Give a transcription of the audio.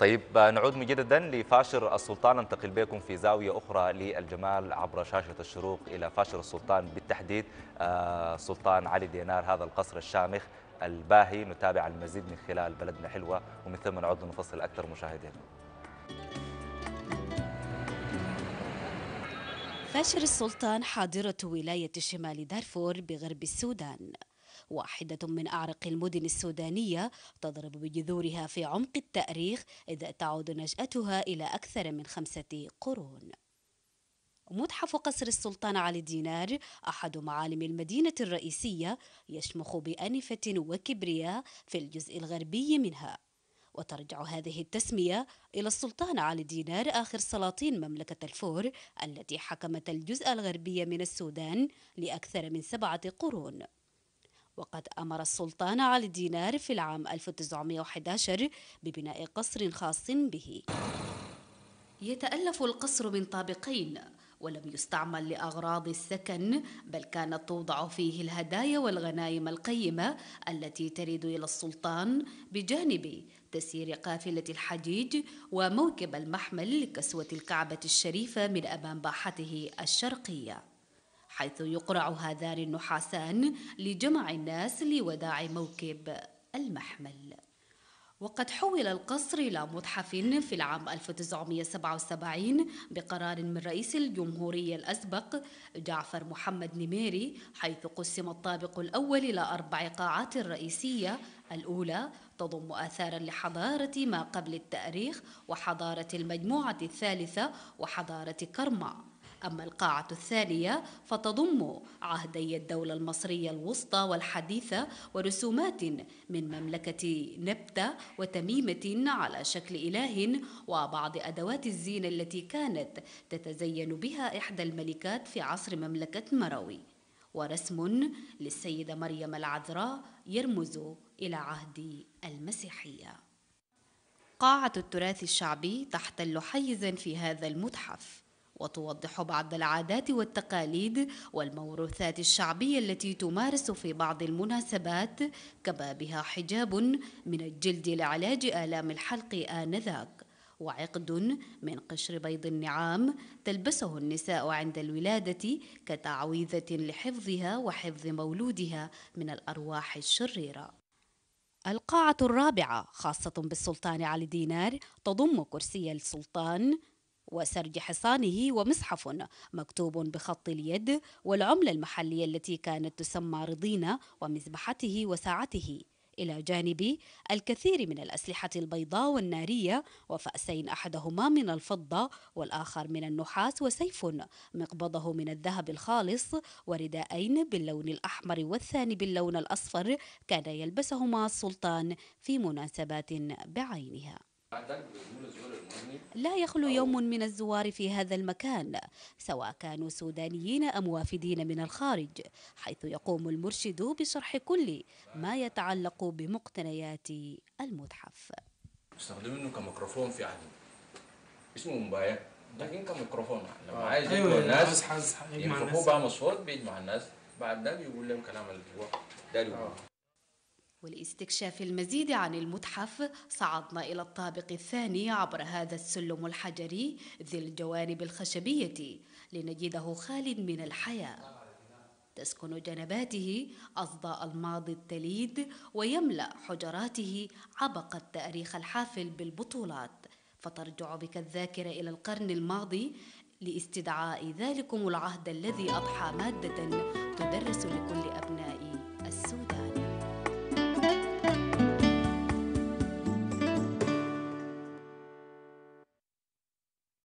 طيب نعود مجددا لفاشر السلطان ننتقل بكم في زاوية أخرى للجمال عبر شاشة الشروق إلى فاشر السلطان بالتحديد آه، سلطان علي دينار هذا القصر الشامخ الباهي نتابع المزيد من خلال بلدنا حلوة ومن ثم نعود نفصل أكثر مشاهدينا فاشر السلطان حاضرة ولاية شمال دارفور بغرب السودان واحدة من أعرق المدن السودانية تضرب بجذورها في عمق التأريخ إذا تعود نشأتها إلى أكثر من خمسة قرون متحف قصر السلطان علي الدينار أحد معالم المدينة الرئيسية يشمخ بأنفة وكبرياء في الجزء الغربي منها وترجع هذه التسمية إلى السلطان علي دينار آخر سلاطين مملكة الفور التي حكمت الجزء الغربي من السودان لأكثر من سبعة قرون وقد أمر السلطان علي الدينار في العام 1911 ببناء قصر خاص به يتألف القصر من طابقين ولم يستعمل لأغراض السكن بل كانت توضع فيه الهدايا والغنائم القيمة التي ترد إلى السلطان بجانب تسيير قافلة الحجيج وموكب المحمل لكسوة الكعبة الشريفة من أمام باحته الشرقية حيث يقرع هذان النحاسان لجمع الناس لوداع موكب المحمل وقد حول القصر إلى متحف في العام 1977 بقرار من رئيس الجمهورية الأسبق جعفر محمد نميري حيث قسم الطابق الأول إلى أربع قاعات رئيسية الأولى تضم آثارا لحضارة ما قبل التأريخ وحضارة المجموعة الثالثة وحضارة كرمة أما القاعة الثانية فتضم عهدي الدولة المصرية الوسطى والحديثة ورسومات من مملكة نبتة وتميمة على شكل إله وبعض أدوات الزينة التي كانت تتزين بها إحدى الملكات في عصر مملكة مروي ورسم للسيدة مريم العذراء يرمز إلى عهد المسيحية قاعة التراث الشعبي تحتل حيزا في هذا المتحف وتوضح بعض العادات والتقاليد والموروثات الشعبية التي تمارس في بعض المناسبات كبابها حجاب من الجلد لعلاج آلام الحلق آنذاك وعقد من قشر بيض النعام تلبسه النساء عند الولادة كتعويذة لحفظها وحفظ مولودها من الأرواح الشريرة. القاعة الرابعة خاصة بالسلطان علي دينار تضم كرسي السلطان وسرج حصانه ومصحف مكتوب بخط اليد والعملة المحلية التي كانت تسمى رضينا ومذبحته وساعته إلى جانب الكثير من الأسلحة البيضاء والنارية وفأسين أحدهما من الفضة والآخر من النحاس وسيف مقبضه من الذهب الخالص ورداءين باللون الأحمر والثاني باللون الأصفر كان يلبسهما السلطان في مناسبات بعينها لا يخلو يوم من الزوار في هذا المكان سواء كانوا سودانيين أم وافدين من الخارج حيث يقوم المرشد بشرح كل ما يتعلق بمقتنيات المتحف استخدمينه كميكروفون في عدن اسمه مبايات لكن كميكروفون لما آه. عايز يقول أيوه، أيوه، أيوه، يعني الناس ينفخوه بقى مصوت بيجمع الناس بعد ده بيقول لهم كلام اللي هو ده آه. ولاستكشاف المزيد عن المتحف صعدنا إلى الطابق الثاني عبر هذا السلم الحجري ذي الجوانب الخشبية لنجده خال من الحياة تسكن جنباته أصداء الماضي التليد ويملأ حجراته عبق التاريخ الحافل بالبطولات فترجع بك الذاكرة إلى القرن الماضي لاستدعاء ذلكم العهد الذي أضحى مادة تدرس لكل أبناء السودان